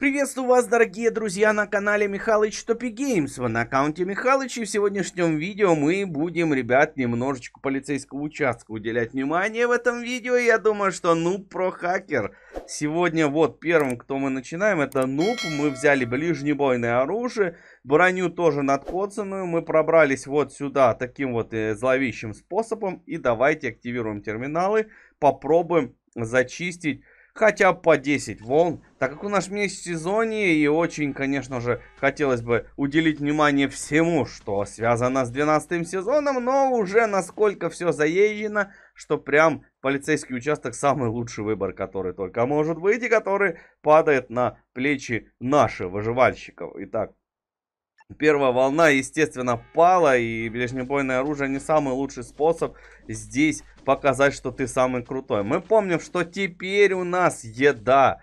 Приветствую вас, дорогие друзья, на канале Михалыч Топи Геймс. Вы на аккаунте Михалыч. И в сегодняшнем видео мы будем, ребят, немножечко полицейского участка уделять внимание в этом видео. Я думаю, что Нуб про хакер. Сегодня вот первым, кто мы начинаем, это Нуб. Мы взяли ближнебойное оружие. Броню тоже надкоцанную. Мы пробрались вот сюда таким вот э, зловещим способом. И давайте активируем терминалы. Попробуем зачистить хотя бы по 10 волн, так как у нас межсезонье и очень, конечно же, хотелось бы уделить внимание всему, что связано с 12 сезоном, но уже насколько все заезжено, что прям полицейский участок самый лучший выбор, который только может быть и который падает на плечи наших выживальщиков. Итак, Первая волна, естественно, пала, и ближнебойное оружие не самый лучший способ здесь показать, что ты самый крутой. Мы помним, что теперь у нас еда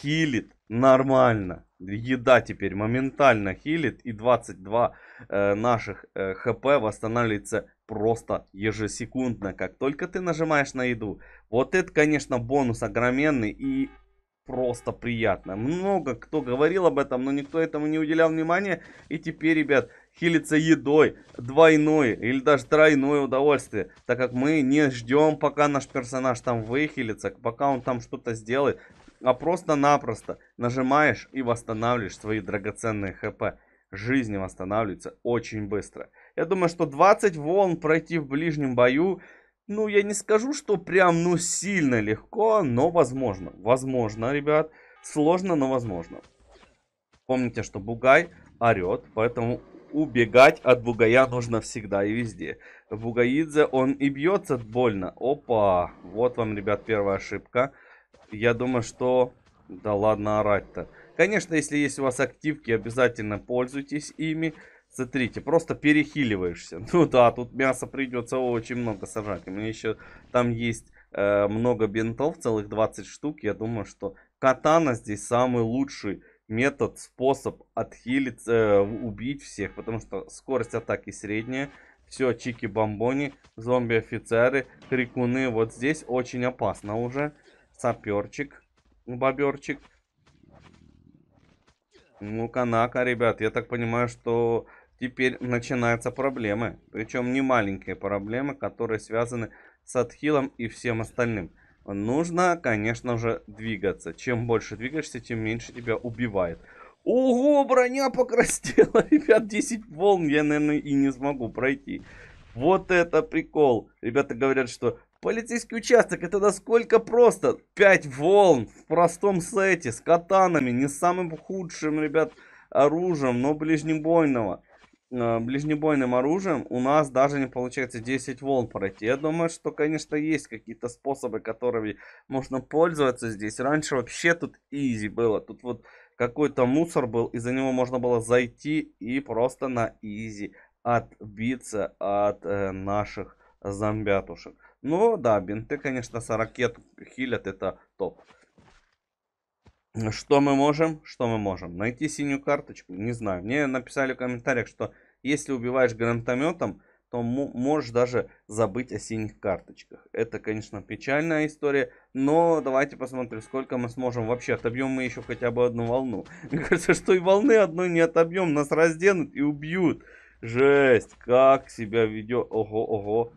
хилит нормально. Еда теперь моментально хилит, и 22 э, наших э, хп восстанавливается просто ежесекундно, как только ты нажимаешь на еду. Вот это, конечно, бонус огроменный, и просто приятно. Много кто говорил об этом, но никто этому не уделял внимания. И теперь, ребят, хилиться едой, двойной или даже тройное удовольствие, так как мы не ждем, пока наш персонаж там выхилится, пока он там что-то сделает, а просто-напросто нажимаешь и восстанавливаешь свои драгоценные хп. Жизнь восстанавливается очень быстро. Я думаю, что 20 волн пройти в ближнем бою ну, я не скажу, что прям, ну, сильно легко, но возможно. Возможно, ребят. Сложно, но возможно. Помните, что Бугай орет, поэтому убегать от Бугая нужно всегда и везде. Бугаидзе, он и бьется больно. Опа, вот вам, ребят, первая ошибка. Я думаю, что... Да ладно орать-то. Конечно, если есть у вас активки, обязательно пользуйтесь ими. Смотрите, просто перехиливаешься. Ну да, тут мясо придется очень много сажать. У меня еще там есть э, много бинтов, целых 20 штук. Я думаю, что катана здесь самый лучший метод, способ отхилить, э, убить всех. Потому что скорость атаки средняя. Все, чики-бомбони, зомби-офицеры, крикуны. Вот здесь очень опасно уже. Саперчик, боберчик. Ну, канака, ребят. Я так понимаю, что теперь начинаются проблемы. Причем не маленькие проблемы, которые связаны с отхилом и всем остальным. Нужно, конечно же, двигаться. Чем больше двигаешься, тем меньше тебя убивает. Ого, броня покрастела, ребят, 10 волн я, наверное, и не смогу пройти. Вот это прикол. Ребята говорят, что полицейский участок, это насколько просто. 5 волн в простом сете, с катанами, не самым худшим, ребят, оружием, но ближнебойного. Э, ближнебойным оружием у нас даже не получается 10 волн пройти. Я думаю, что, конечно, есть какие-то способы, которыми можно пользоваться здесь. Раньше вообще тут изи было. Тут вот какой-то мусор был, и за него можно было зайти и просто на изи отбиться от э, наших зомбятушек. Ну да, бинты, конечно, с ракет хилят, это топ. Что мы можем? Что мы можем? Найти синюю карточку? Не знаю. Мне написали в комментариях, что если убиваешь гранатометом, то можешь даже забыть о синих карточках. Это, конечно, печальная история, но давайте посмотрим, сколько мы сможем вообще. Отобьем мы еще хотя бы одну волну. Мне кажется, что и волны одной не отобьем, нас разденут и убьют. Жесть, как себя ведет. Ого, ого.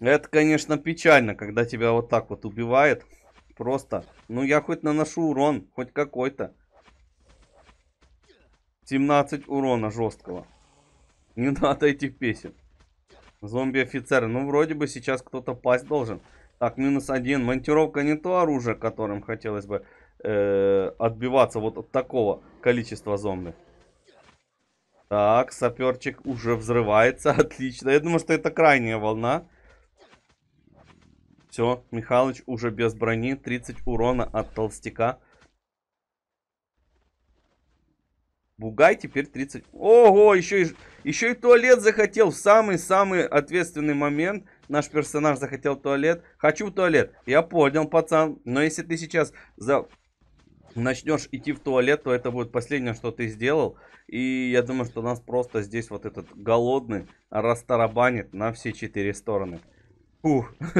Это, конечно, печально, когда тебя вот так вот убивает. Просто, ну я хоть наношу урон, хоть какой-то. 17 урона жесткого. Не надо этих песен. зомби офицер. Ну, вроде бы сейчас кто-то пасть должен. Так, минус один. Монтировка не то оружие, которым хотелось бы э, отбиваться вот от такого количества зомби. Так, саперчик уже взрывается. Отлично. Я думаю, что это крайняя волна. Все, Михалыч уже без брони. 30 урона от толстяка. Бугай теперь 30. Ого, еще и, еще и туалет захотел. В самый-самый ответственный момент наш персонаж захотел туалет. Хочу в туалет. Я понял, пацан. Но если ты сейчас за... начнешь идти в туалет, то это будет последнее, что ты сделал. И я думаю, что нас просто здесь вот этот голодный растарабанит на все четыре стороны. Фух,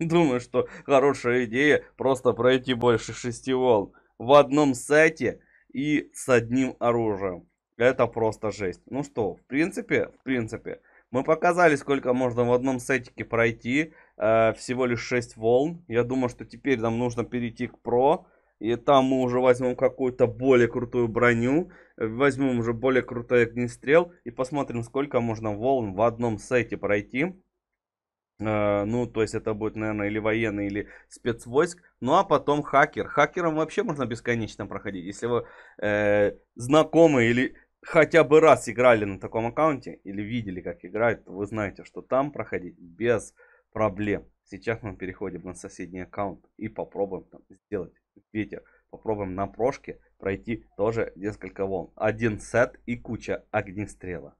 думаю, что хорошая идея просто пройти больше шести волн в одном сайте и с одним оружием. Это просто жесть. Ну что, в принципе, в принципе, мы показали, сколько можно в одном сетике пройти. Э, всего лишь 6 волн. Я думаю, что теперь нам нужно перейти к про. И там мы уже возьмем какую-то более крутую броню. Э, возьмем уже более крутой огнестрел. И посмотрим, сколько можно волн в одном сете пройти. Э, ну, то есть это будет, наверное, или военный, или спецвойск. Ну, а потом хакер. Хакером вообще можно бесконечно проходить. Если вы э, знакомы или хотя бы раз играли на таком аккаунте, или видели, как играют, то вы знаете, что там проходить без проблем. Сейчас мы переходим на соседний аккаунт и попробуем там сделать ветер. Попробуем на прошке пройти тоже несколько волн. Один сет и куча огнестрела.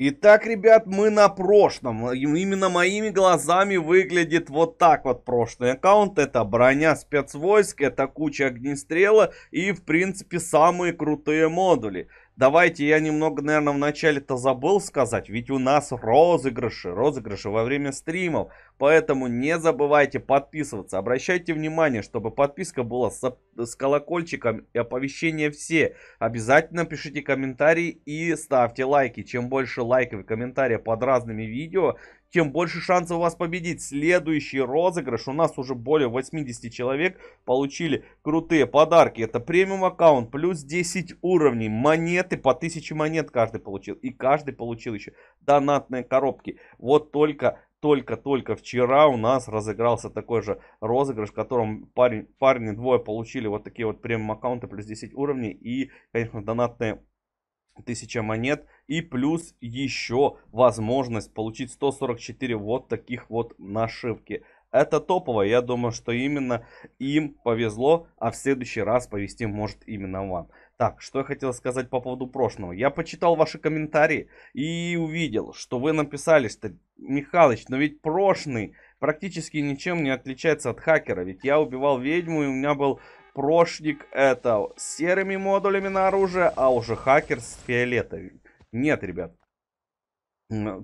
Итак, ребят, мы на прошлом. Именно моими глазами выглядит вот так вот прошлый аккаунт. Это броня спецвойск, это куча огнестрела и, в принципе, самые крутые модули. Давайте я немного, наверное, вначале-то забыл сказать, ведь у нас розыгрыши, розыгрыши во время стримов. Поэтому не забывайте подписываться. Обращайте внимание, чтобы подписка была с, с колокольчиком и оповещение все. Обязательно пишите комментарии и ставьте лайки. Чем больше лайков и комментариев под разными видео, тем больше шансов у вас победить. Следующий розыгрыш, у нас уже более 80 человек получили крутые подарки. Это премиум аккаунт, плюс 10 уровней, монеты, по 1000 монет каждый получил. И каждый получил еще донатные коробки. Вот только только-только вчера у нас разыгрался такой же розыгрыш, в котором парень, парни двое получили вот такие вот премиум аккаунты плюс 10 уровней и, конечно, донатные тысяча монет и плюс еще возможность получить 144 вот таких вот нашивки. Это топово, я думаю, что именно им повезло, а в следующий раз повезти может именно вам. Так, что я хотел сказать по поводу прошлого. Я почитал ваши комментарии и увидел, что вы написали, что Михалыч, но ведь прошлый практически ничем не отличается от хакера. Ведь я убивал ведьму и у меня был Прошник это с серыми модулями на оружие, а уже хакер с фиолетовым. Нет, ребят.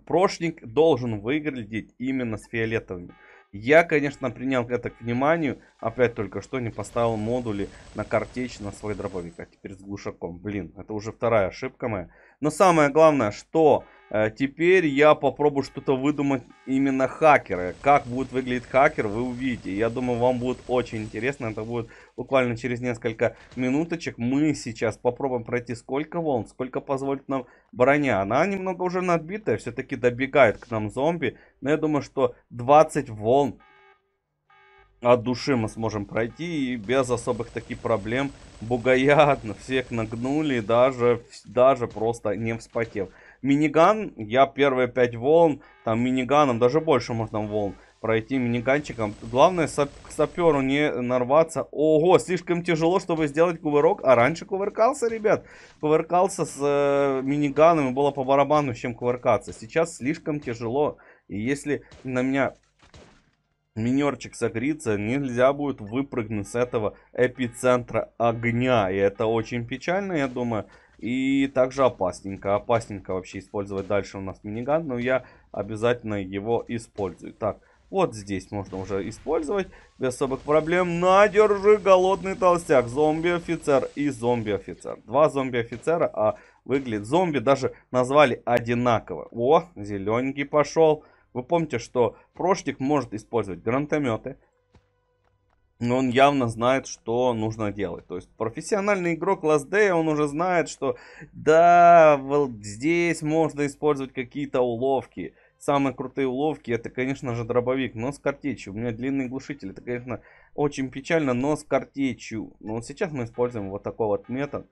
Прошник должен выглядеть именно с фиолетовыми. Я, конечно, принял это к вниманию. Опять только что не поставил модули на картечь на свой дробовик. А теперь с глушаком. Блин, это уже вторая ошибка моя. Но самое главное, что Э, теперь я попробую что-то выдумать именно хакеры. Как будет выглядеть хакер, вы увидите. Я думаю, вам будет очень интересно. Это будет буквально через несколько минуточек. Мы сейчас попробуем пройти сколько волн, сколько позволит нам броня. Она немного уже надбитая, все-таки добегает к нам зомби. Но я думаю, что 20 волн от души мы сможем пройти и без особых таких проблем. Бугаятно всех нагнули, даже, даже просто не вспотев миниган, я первые 5 волн, там миниганом, даже больше можно волн пройти миниганчиком. Главное к саперу не нарваться. Ого, слишком тяжело, чтобы сделать кувырок. А раньше кувыркался, ребят. Кувыркался с э, миниганом и было по барабану, чем кувыркаться. Сейчас слишком тяжело. И если на меня минерчик согрится, нельзя будет выпрыгнуть с этого эпицентра огня. И это очень печально, я думаю. И также опасненько. Опасненько вообще использовать дальше у нас миниган, но я обязательно его использую. Так, вот здесь можно уже использовать без особых проблем. Надержи голодный толстяк, зомби-офицер и зомби-офицер. Два зомби-офицера, а выглядит зомби, даже назвали одинаково. О, зелененький пошел. Вы помните, что прошник может использовать гранатометы, но он явно знает, что нужно делать. То есть профессиональный игрок Last Day, он уже знает, что да, вот здесь можно использовать какие-то уловки. Самые крутые уловки это, конечно же, дробовик, но с картечью. У меня длинный глушитель, это, конечно, очень печально, но с картечью. Но вот сейчас мы используем вот такой вот метод.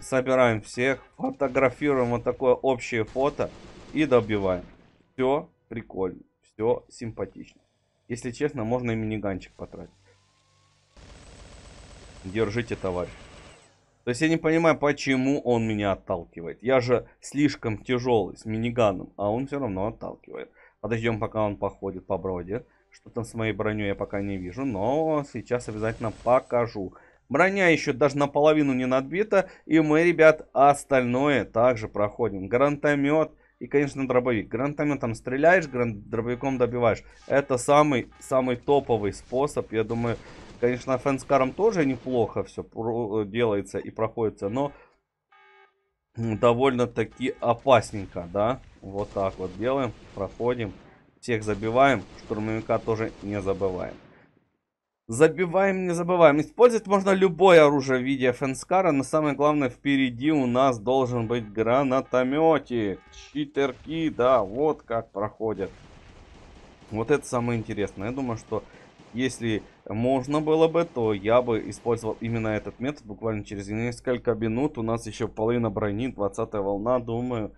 Собираем всех, фотографируем вот такое общее фото и добиваем. Все прикольно, все симпатично. Если честно, можно и миниганчик потратить. Держите, товарищ. То есть я не понимаю, почему он меня отталкивает. Я же слишком тяжелый с миниганом, а он все равно отталкивает. Подождем, а пока он походит по броде. Что там с моей броней я пока не вижу, но сейчас обязательно покажу. Броня еще даже наполовину не надбита, и мы, ребят, остальное также проходим. Гранатомет и, конечно, дробовик. Гранатометом стреляешь, гран... дробовиком добиваешь. Это самый, самый топовый способ, я думаю, Конечно, фэнскаром тоже неплохо все э, делается и проходится, но довольно-таки опасненько, да. Вот так вот делаем, проходим. Всех забиваем, штурмовика тоже не забываем. Забиваем, не забываем. Использовать можно любое оружие в виде фэнскара, но самое главное, впереди у нас должен быть гранатометик. Читерки, да, вот как проходят. Вот это самое интересное. Я думаю, что если можно было бы, то я бы использовал именно этот метод. Буквально через несколько минут у нас еще половина брони, 20 волна. Думаю,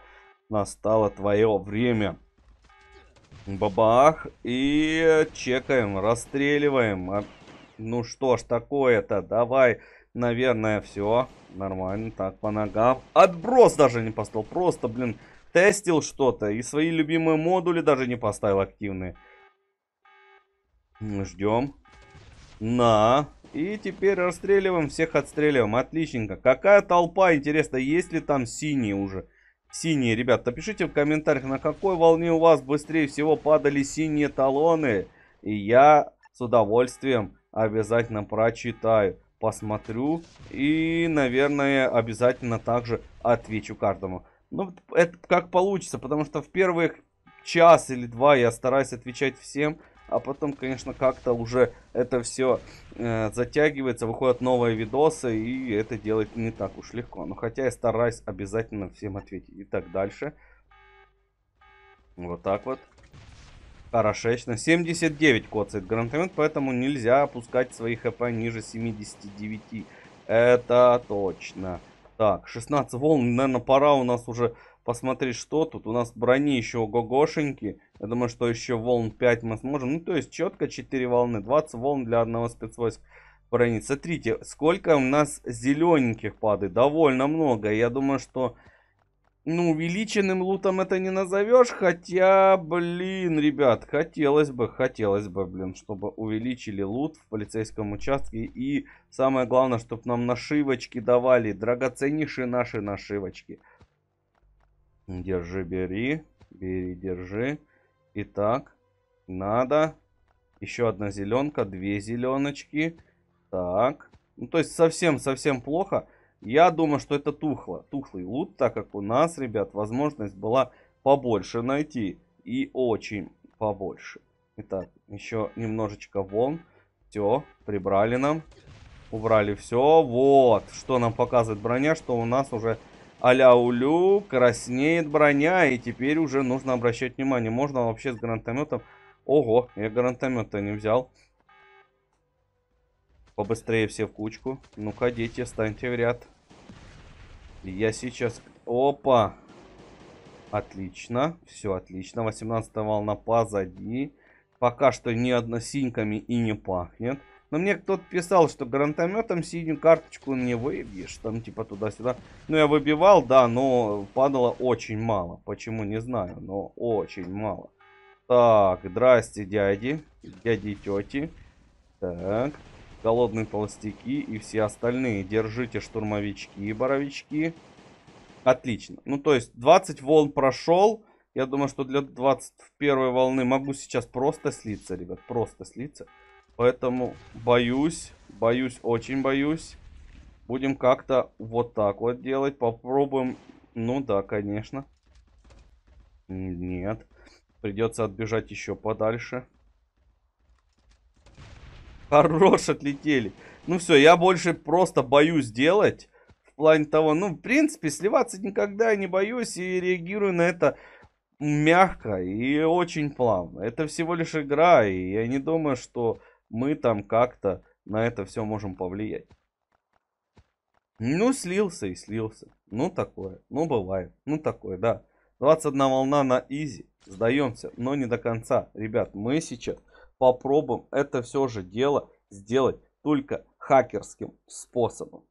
настало твое время. Бабах. И чекаем, расстреливаем. А, ну что ж такое-то, давай. Наверное, все. Нормально, так, по ногам. Отброс даже не поставил. Просто, блин, тестил что-то. И свои любимые модули даже не поставил активные. Ждем. На. И теперь расстреливаем, всех отстреливаем. Отличненько. Какая толпа, интересно, есть ли там синие уже? Синие, ребят, напишите в комментариях, на какой волне у вас быстрее всего падали синие талоны. И я с удовольствием обязательно прочитаю, посмотрю и, наверное, обязательно также отвечу каждому. Ну, это как получится, потому что в первых час или два я стараюсь отвечать всем, а потом, конечно, как-то уже это все э, затягивается, выходят новые видосы, и это делать не так уж легко. Но ну, хотя я стараюсь обязательно всем ответить. Итак, дальше. Вот так вот. Хорошечно. 79 коцает гранатомет, поэтому нельзя опускать свои хп ниже 79. Это точно. Так, 16 волн, наверное, пора у нас уже посмотреть, что тут. У нас брони еще гогошеньки. Я думаю, что еще волн 5 мы сможем. Ну, то есть четко 4 волны. 20 волн для одного спецвойска брони. Смотрите, сколько у нас зелененьких падает. Довольно много. Я думаю, что... Ну, увеличенным лутом это не назовешь, хотя, блин, ребят, хотелось бы, хотелось бы, блин, чтобы увеличили лут в полицейском участке. И самое главное, чтобы нам нашивочки давали, драгоценнейшие наши нашивочки. Держи, бери. Бери, держи. Итак, надо. Еще одна зеленка, две зеленочки. Так. Ну, то есть совсем-совсем плохо. Я думаю, что это тухло. Тухлый лут, так как у нас, ребят, возможность была побольше найти. И очень побольше. Итак, еще немножечко волн. Все, прибрали нам. Убрали все. Вот, что нам показывает броня, что у нас уже Аляулю, краснеет броня, и теперь уже нужно обращать внимание. Можно вообще с гранатометом... Ого, я гранатомета не взял. Побыстрее все в кучку. Ну-ка, дети, встаньте в ряд. Я сейчас... Опа! Отлично, все отлично. 18 волна позади. Пока что ни односиньками и не пахнет. Но мне кто-то писал, что гранатометом синюю карточку не выбьешь, там типа туда-сюда. Ну, я выбивал, да, но падало очень мало. Почему, не знаю, но очень мало. Так, здрасте, дяди, дяди и тети. Так, голодные толстяки и все остальные. Держите штурмовички и боровички. Отлично. Ну, то есть 20 волн прошел. Я думаю, что для 21 волны могу сейчас просто слиться, ребят, просто слиться. Поэтому боюсь, боюсь, очень боюсь. Будем как-то вот так вот делать. Попробуем. Ну да, конечно. Нет. Придется отбежать еще подальше. Хорош, отлетели. Ну все, я больше просто боюсь делать. В плане того, ну, в принципе, сливаться никогда не боюсь и реагирую на это мягко и очень плавно. Это всего лишь игра, и я не думаю, что мы там как-то на это все можем повлиять. Ну, слился и слился. Ну, такое. Ну, бывает. Ну, такое, да. 21 волна на изи. Сдаемся, но не до конца. Ребят, мы сейчас попробуем это все же дело сделать только хакерским способом.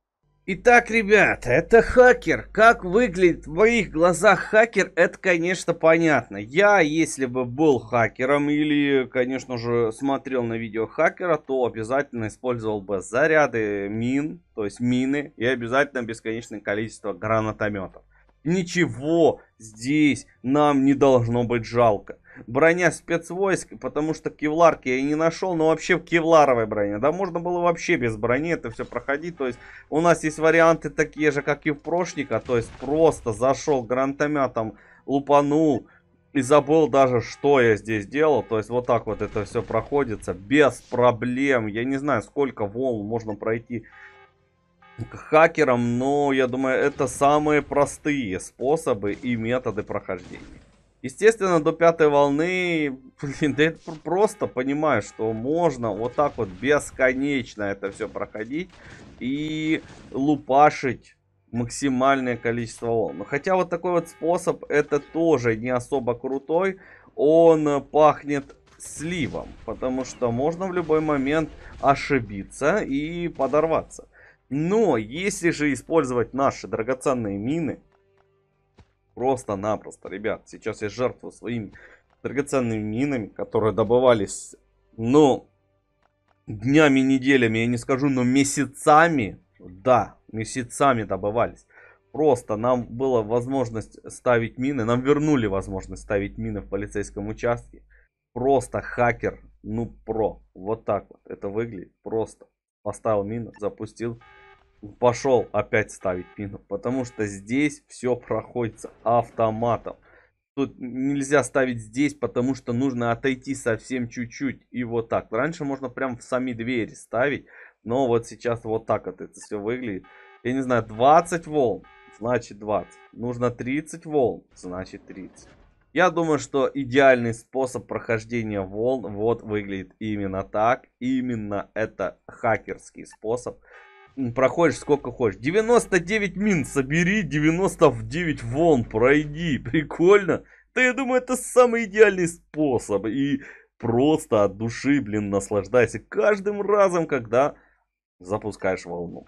Итак, ребят, это хакер. Как выглядит в моих глазах хакер, это, конечно, понятно. Я, если бы был хакером или, конечно же, смотрел на видео хакера, то обязательно использовал бы заряды мин, то есть мины, и обязательно бесконечное количество гранатометов. Ничего здесь нам не должно быть жалко броня спецвойск, потому что кевларки я не нашел, но вообще в кевларовой броне. Да можно было вообще без брони это все проходить. То есть у нас есть варианты такие же, как и в прошника. То есть просто зашел гранатометом, лупанул и забыл даже, что я здесь делал. То есть вот так вот это все проходится без проблем. Я не знаю, сколько волн можно пройти к хакерам, но я думаю, это самые простые способы и методы прохождения. Естественно, до пятой волны, блин, да это просто понимаю, что можно вот так вот бесконечно это все проходить и лупашить максимальное количество волн. Но Хотя вот такой вот способ, это тоже не особо крутой, он э, пахнет сливом, потому что можно в любой момент ошибиться и подорваться. Но если же использовать наши драгоценные мины, Просто-напросто, ребят. Сейчас я жертвую своими драгоценными минами, которые добывались, ну, днями, неделями, я не скажу, но месяцами. Да, месяцами добывались. Просто нам была возможность ставить мины. Нам вернули возможность ставить мины в полицейском участке. Просто хакер, ну про. Вот так вот это выглядит. Просто поставил мину, запустил пошел опять ставить мину, потому что здесь все проходит автоматом. Тут нельзя ставить здесь, потому что нужно отойти совсем чуть-чуть и вот так. Раньше можно прям в сами двери ставить, но вот сейчас вот так вот это все выглядит. Я не знаю, 20 волн, значит 20. Нужно 30 волн, значит 30. Я думаю, что идеальный способ прохождения волн вот выглядит именно так. Именно это хакерский способ проходишь сколько хочешь. 99 мин собери, 99 волн пройди. Прикольно. Да я думаю, это самый идеальный способ. И просто от души, блин, наслаждайся каждым разом, когда запускаешь волну.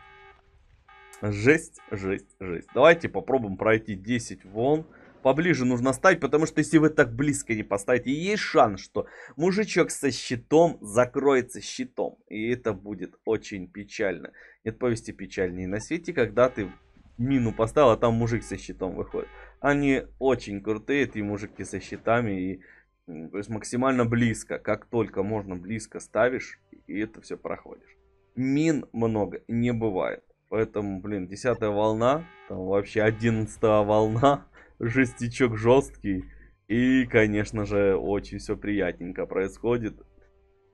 Жесть, жесть, жесть. Давайте попробуем пройти 10 волн поближе нужно ставить, потому что если вы так близко не поставите, есть шанс, что мужичок со щитом закроется щитом. И это будет очень печально. Нет повести печальнее на свете, когда ты мину поставил, а там мужик со щитом выходит. Они очень крутые, эти мужики со щитами, и то есть максимально близко, как только можно близко ставишь, и это все проходишь. Мин много не бывает. Поэтому, блин, десятая волна, там вообще одиннадцатая волна, жестячок жесткий. И, конечно же, очень все приятненько происходит.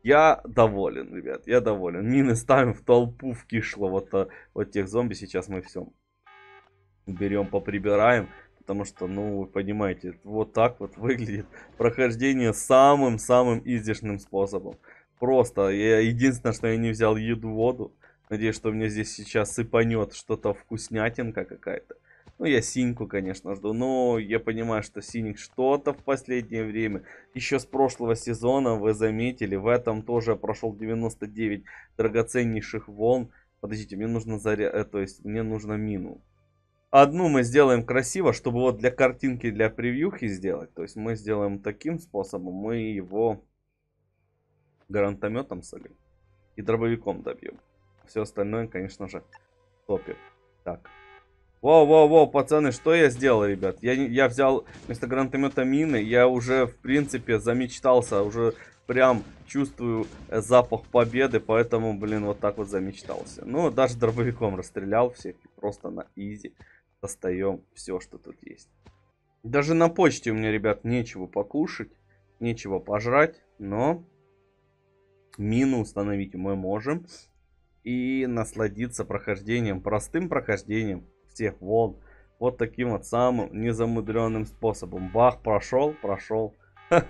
Я доволен, ребят, я доволен. Мины ставим в толпу, в кишло вот, э, вот тех зомби. Сейчас мы все берем, поприбираем. Потому что, ну, вы понимаете, вот так вот выглядит прохождение самым-самым издешным способом. Просто, я, единственное, что я не взял еду, воду. Надеюсь, что мне здесь сейчас сыпанет что-то вкуснятинка какая-то. Ну, я синьку, конечно, жду. Но я понимаю, что синик что-то в последнее время. Еще с прошлого сезона, вы заметили, в этом тоже прошел 99 драгоценнейших волн. Подождите, мне нужно заря... Э, то есть, мне нужно мину. Одну мы сделаем красиво, чтобы вот для картинки, для превьюхи сделать. То есть, мы сделаем таким способом. Мы его гарантометом солим И дробовиком добьем. Все остальное, конечно же, топим. Так. Воу-воу-воу, пацаны, что я сделал, ребят? Я, я взял вместо гранатомета мины, я уже, в принципе, замечтался, уже прям чувствую э, запах победы, поэтому, блин, вот так вот замечтался. Ну, даже дробовиком расстрелял всех, просто на изи достаем все, что тут есть. Даже на почте у меня, ребят, нечего покушать, нечего пожрать, но мину установить мы можем. И насладиться прохождением, простым прохождением тех волн. Вот таким вот самым незамудренным способом. Бах, прошел, прошел.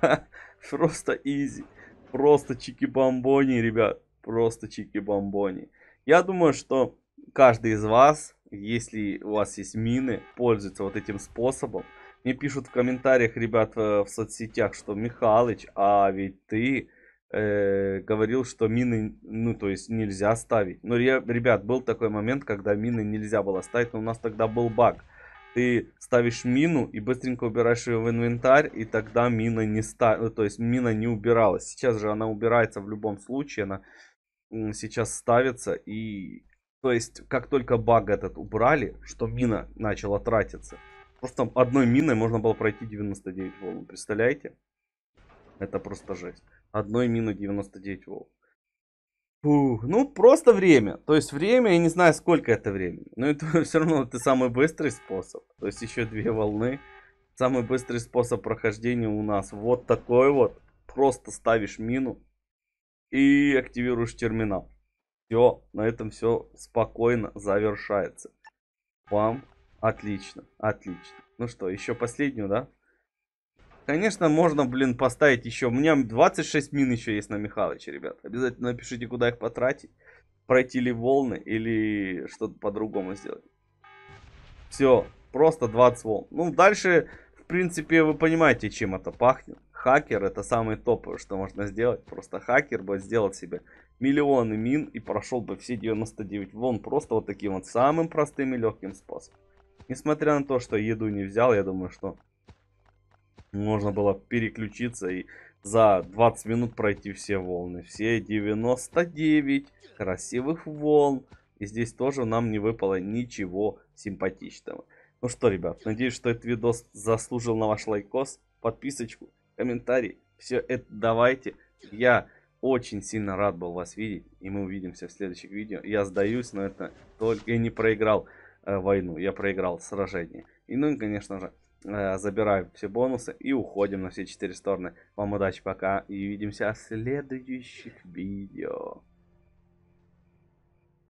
Просто изи. Просто чики-бомбони, ребят. Просто чики-бомбони. Я думаю, что каждый из вас, если у вас есть мины, пользуется вот этим способом. Мне пишут в комментариях, ребят, э, в соцсетях, что Михалыч, а ведь ты Э, говорил, что мины, ну, то есть нельзя ставить. Но, я, ребят, был такой момент, когда мины нельзя было ставить, но у нас тогда был баг. Ты ставишь мину и быстренько убираешь ее в инвентарь, и тогда мина не ста... ну, то есть мина не убиралась. Сейчас же она убирается в любом случае, она сейчас ставится, и то есть как только баг этот убрали, что мина начала тратиться, просто одной миной можно было пройти 99 волн, представляете? Это просто жесть одной мины 99 волк. Фух, ну просто время. То есть время, я не знаю сколько это время. Но это все равно это самый быстрый способ. То есть еще две волны. Самый быстрый способ прохождения у нас вот такой вот. Просто ставишь мину и активируешь терминал. Все, на этом все спокойно завершается. Вам отлично, отлично. Ну что, еще последнюю, да? Конечно, можно, блин, поставить еще. У меня 26 мин еще есть на Михалыче, ребят. Обязательно напишите, куда их потратить. Пройти ли волны или что-то по-другому сделать. Все, просто 20 волн. Ну, дальше, в принципе, вы понимаете, чем это пахнет. Хакер это самый топовое, что можно сделать. Просто хакер бы сделал себе миллионы мин и прошел бы все 99 волн просто вот таким вот самым простым и легким способом. Несмотря на то, что еду не взял, я думаю, что можно было переключиться и за 20 минут пройти все волны. Все 99 красивых волн. И здесь тоже нам не выпало ничего симпатичного. Ну что, ребят, надеюсь, что этот видос заслужил на ваш лайкос, подписочку, комментарий. Все это давайте. Я очень сильно рад был вас видеть. И мы увидимся в следующих видео. Я сдаюсь, но это только я не проиграл э, войну. Я проиграл сражение. И ну и, конечно же, Э, забираем все бонусы и уходим на все четыре стороны. Вам удачи, пока и увидимся в следующих видео.